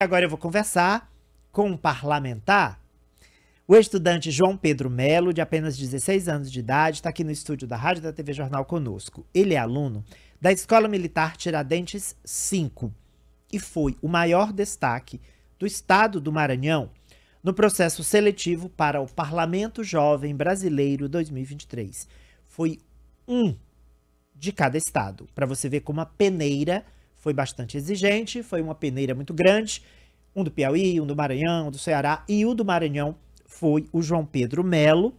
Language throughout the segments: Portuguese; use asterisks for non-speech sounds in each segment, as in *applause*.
Agora eu vou conversar com um parlamentar. O estudante João Pedro Melo, de apenas 16 anos de idade, está aqui no estúdio da Rádio da TV Jornal conosco. Ele é aluno da Escola Militar Tiradentes 5 e foi o maior destaque do estado do Maranhão no processo seletivo para o Parlamento Jovem Brasileiro 2023. Foi um de cada estado, para você ver como a peneira foi bastante exigente, foi uma peneira muito grande, um do Piauí, um do Maranhão, um do Ceará, e o do Maranhão foi o João Pedro Melo.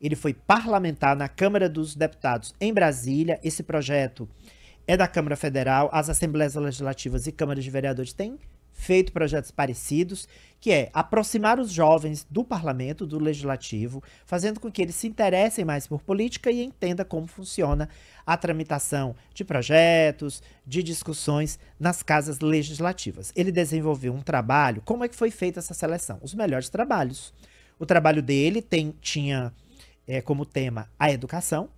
Ele foi parlamentar na Câmara dos Deputados em Brasília. Esse projeto é da Câmara Federal, as Assembleias Legislativas e Câmaras de Vereadores têm feito projetos parecidos, que é aproximar os jovens do parlamento, do legislativo, fazendo com que eles se interessem mais por política e entenda como funciona a tramitação de projetos, de discussões nas casas legislativas. Ele desenvolveu um trabalho, como é que foi feita essa seleção? Os melhores trabalhos. O trabalho dele tem, tinha é, como tema a educação,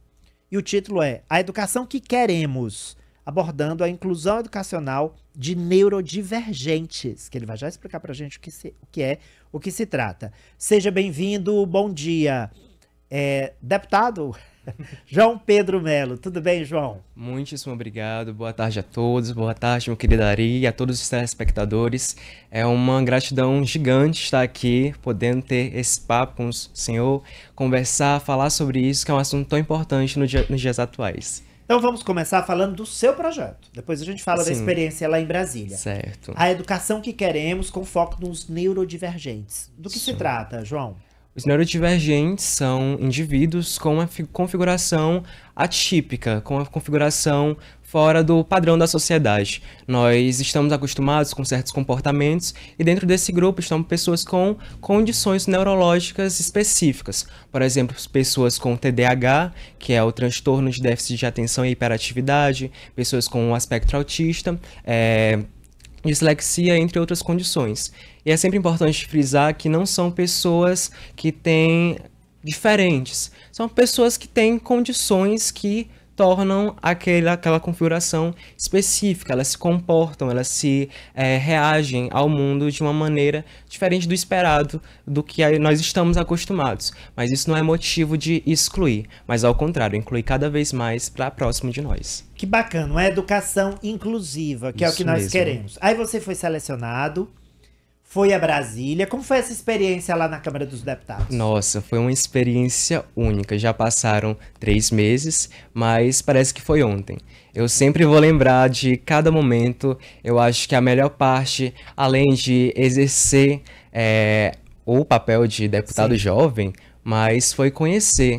e o título é A Educação que Queremos abordando a inclusão educacional de neurodivergentes, que ele vai já explicar para a gente o que, se, o que é, o que se trata. Seja bem-vindo, bom dia. É, deputado *laughs* João Pedro Melo, tudo bem, João? Muitíssimo obrigado, boa tarde a todos, boa tarde, meu querido Ari, e a todos os telespectadores. É uma gratidão gigante estar aqui, podendo ter esse papo com o senhor, conversar, falar sobre isso, que é um assunto tão importante nos dias atuais. Então vamos começar falando do seu projeto. Depois a gente fala Sim. da experiência lá em Brasília. Certo. A educação que queremos com foco nos neurodivergentes. Do que Sim. se trata, João? Os neurodivergentes são indivíduos com uma configuração atípica, com uma configuração fora do padrão da sociedade. Nós estamos acostumados com certos comportamentos e dentro desse grupo estão pessoas com condições neurológicas específicas. Por exemplo, pessoas com TDAH, que é o transtorno de déficit de atenção e hiperatividade, pessoas com o aspecto autista, é, dislexia, entre outras condições. E é sempre importante frisar que não são pessoas que têm diferentes, são pessoas que têm condições que tornam aquela, aquela configuração específica, elas se comportam, elas se é, reagem ao mundo de uma maneira diferente do esperado, do que nós estamos acostumados. Mas isso não é motivo de excluir, mas ao contrário, incluir cada vez mais para próximo de nós. Que bacana, uma educação inclusiva, que isso é o que nós mesmo. queremos. Aí você foi selecionado foi a Brasília. Como foi essa experiência lá na Câmara dos Deputados? Nossa, foi uma experiência única. Já passaram três meses, mas parece que foi ontem. Eu sempre vou lembrar de cada momento. Eu acho que a melhor parte, além de exercer é, o papel de deputado Sim. jovem, mas foi conhecer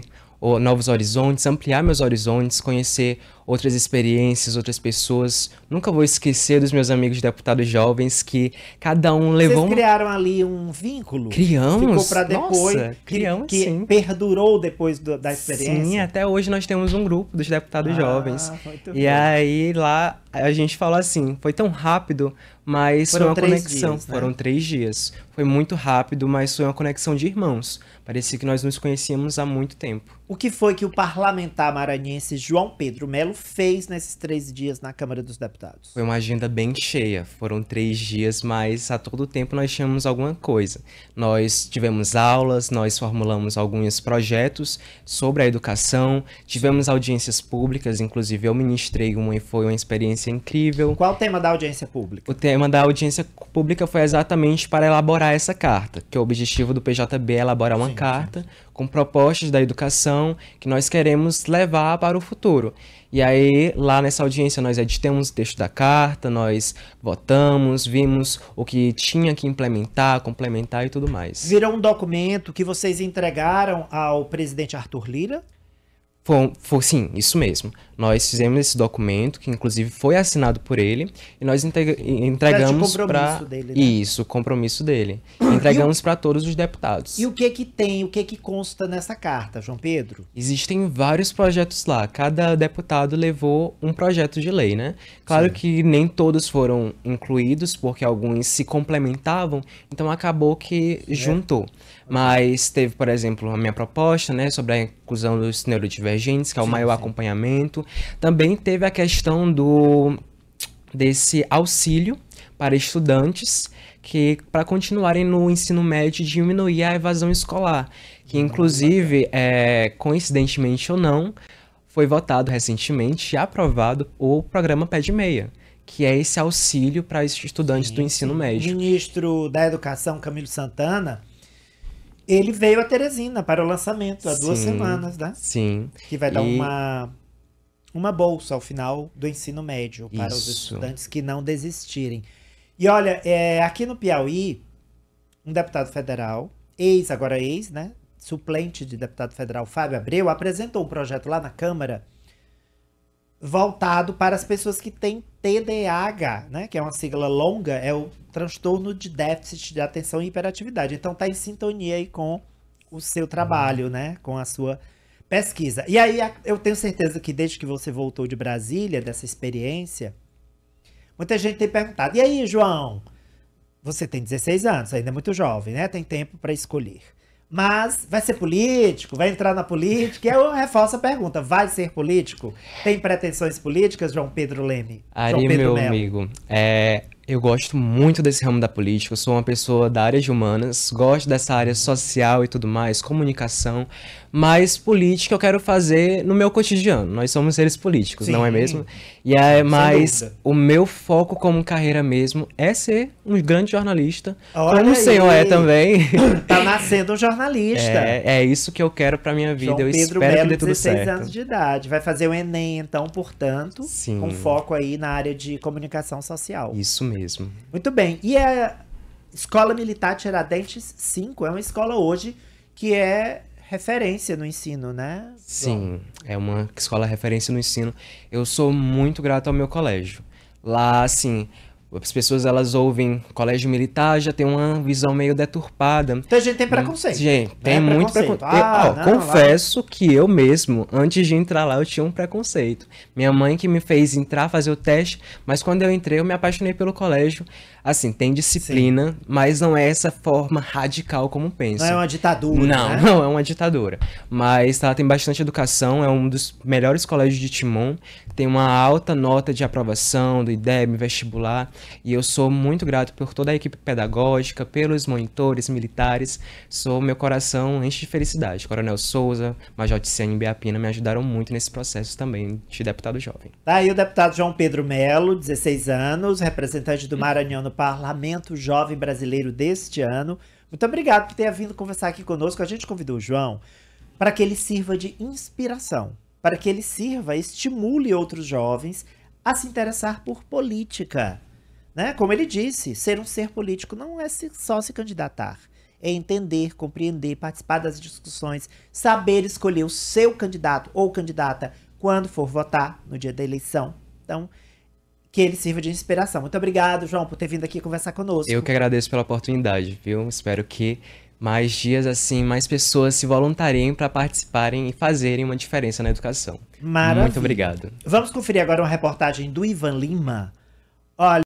novos horizontes, ampliar meus horizontes, conhecer outras experiências, outras pessoas. Nunca vou esquecer dos meus amigos deputados jovens que cada um levou. Vocês criaram ali um vínculo. Criamos. Ficou depois. Nossa, criamos, que, que perdurou depois do, da experiência. Sim, até hoje nós temos um grupo dos deputados ah, jovens. E bem. aí lá a gente falou assim, foi tão rápido, mas Foram foi uma conexão. Dias, né? Foram três dias. Foi muito rápido, mas foi uma conexão de irmãos. Parecia que nós nos conhecíamos há muito tempo. O que foi que o parlamentar maranhense João Pedro Melo fez nesses três dias na Câmara dos Deputados? Foi uma agenda bem cheia. Foram três dias, mas a todo tempo nós tínhamos alguma coisa. Nós tivemos aulas, nós formulamos alguns projetos sobre a educação, tivemos audiências públicas, inclusive eu ministrei uma e foi uma experiência incrível. Qual o tema da audiência pública? O tema da audiência pública foi exatamente para elaborar essa carta, que é o objetivo do PJB é elaborar uma sim, carta sim. com propostas da educação que nós queremos levar para o futuro. E aí, lá nessa audiência, nós editamos o texto da carta, nós votamos, vimos o que tinha que implementar, complementar e tudo mais. Virou um documento que vocês entregaram ao presidente Arthur Lira? Foi, foi, sim, isso mesmo. Nós fizemos esse documento, que inclusive foi assinado por ele, e nós entregamos para né? isso, o compromisso dele. Entregamos para todos os deputados. E o que que tem, o que que consta nessa carta, João Pedro? Existem vários projetos lá. Cada deputado levou um projeto de lei, né? Claro sim. que nem todos foram incluídos, porque alguns se complementavam, então acabou que é. juntou. É. Mas teve, por exemplo, a minha proposta, né, sobre a inclusão dos neurodivergentes emergentes, que é o sim, maior sim. acompanhamento. Também teve a questão do desse auxílio para estudantes que para continuarem no ensino médio diminuir a evasão escolar, que hum, inclusive, é, coincidentemente ou não, foi votado recentemente e aprovado o programa Pé de Meia que é esse auxílio para estudantes sim, do ensino médio. O ministro da Educação, Camilo Santana, ele veio a Teresina para o lançamento há duas semanas, né? Sim. Que vai dar e... uma, uma bolsa ao final do ensino médio para Isso. os estudantes que não desistirem. E olha, é, aqui no Piauí, um deputado federal, ex, agora ex, né? Suplente de deputado federal Fábio Abreu, apresentou um projeto lá na Câmara voltado para as pessoas que têm TDAH, né? Que é uma sigla longa, é o transtorno de déficit de atenção e hiperatividade. Então tá em sintonia aí com o seu trabalho, né? Com a sua pesquisa. E aí eu tenho certeza que desde que você voltou de Brasília, dessa experiência, muita gente tem perguntado: "E aí, João? Você tem 16 anos, ainda é muito jovem, né? Tem tempo para escolher. Mas vai ser político? Vai entrar na política? E eu reforço a pergunta: vai ser político? Tem pretensões políticas, João Pedro Leme? João Pedro meu Mello. amigo, é, eu gosto muito desse ramo da política, eu sou uma pessoa da área de humanas, gosto dessa área social e tudo mais, comunicação, mas política eu quero fazer no meu cotidiano. Nós somos seres políticos, Sim. não é mesmo? E é, mas o meu foco como carreira mesmo é ser um grande jornalista, Olha como aí. o senhor é também. *laughs* Tá nascendo um jornalista. É, é isso que eu quero para minha vida, João eu Pedro espero Melo, que dê tudo 16 certo. anos de idade, vai fazer o ENEM então, portanto, Sim. com foco aí na área de comunicação social. Isso mesmo mesmo. Muito bem. E a Escola Militar Tiradentes 5 é uma escola hoje que é referência no ensino, né? Sim, é uma escola referência no ensino. Eu sou muito grato ao meu colégio. Lá, assim, as pessoas elas ouvem colégio militar, já tem uma visão meio deturpada. Então a gente tem preconceito. Gente, né? tem é muito preconceito. Ah, eu, ó, não, confesso lá. que eu mesmo, antes de entrar lá, eu tinha um preconceito. Minha mãe que me fez entrar, fazer o teste, mas quando eu entrei, eu me apaixonei pelo colégio. Assim, tem disciplina, Sim. mas não é essa forma radical como pensa. Não é uma ditadura. Não, né? não é uma ditadura. Mas ela tá, tem bastante educação, é um dos melhores colégios de Timon, tem uma alta nota de aprovação do IDEB, vestibular. E eu sou muito grato por toda a equipe pedagógica, pelos monitores militares. Sou meu coração enche de felicidade. Coronel Souza, Major Ticiane Biapina me ajudaram muito nesse processo também de deputado jovem. Tá aí o deputado João Pedro Melo, 16 anos, representante do Maranhão no Parlamento Jovem Brasileiro deste ano. Muito obrigado por ter vindo conversar aqui conosco. A gente convidou o João para que ele sirva de inspiração, para que ele sirva, estimule outros jovens a se interessar por política. Né? Como ele disse, ser um ser político não é só se candidatar. É entender, compreender, participar das discussões, saber escolher o seu candidato ou candidata quando for votar no dia da eleição. Então, que ele sirva de inspiração. Muito obrigado, João, por ter vindo aqui conversar conosco. Eu que agradeço pela oportunidade, viu? Espero que mais dias assim, mais pessoas se voluntariem para participarem e fazerem uma diferença na educação. Maravilha. Muito obrigado. Vamos conferir agora uma reportagem do Ivan Lima. Olha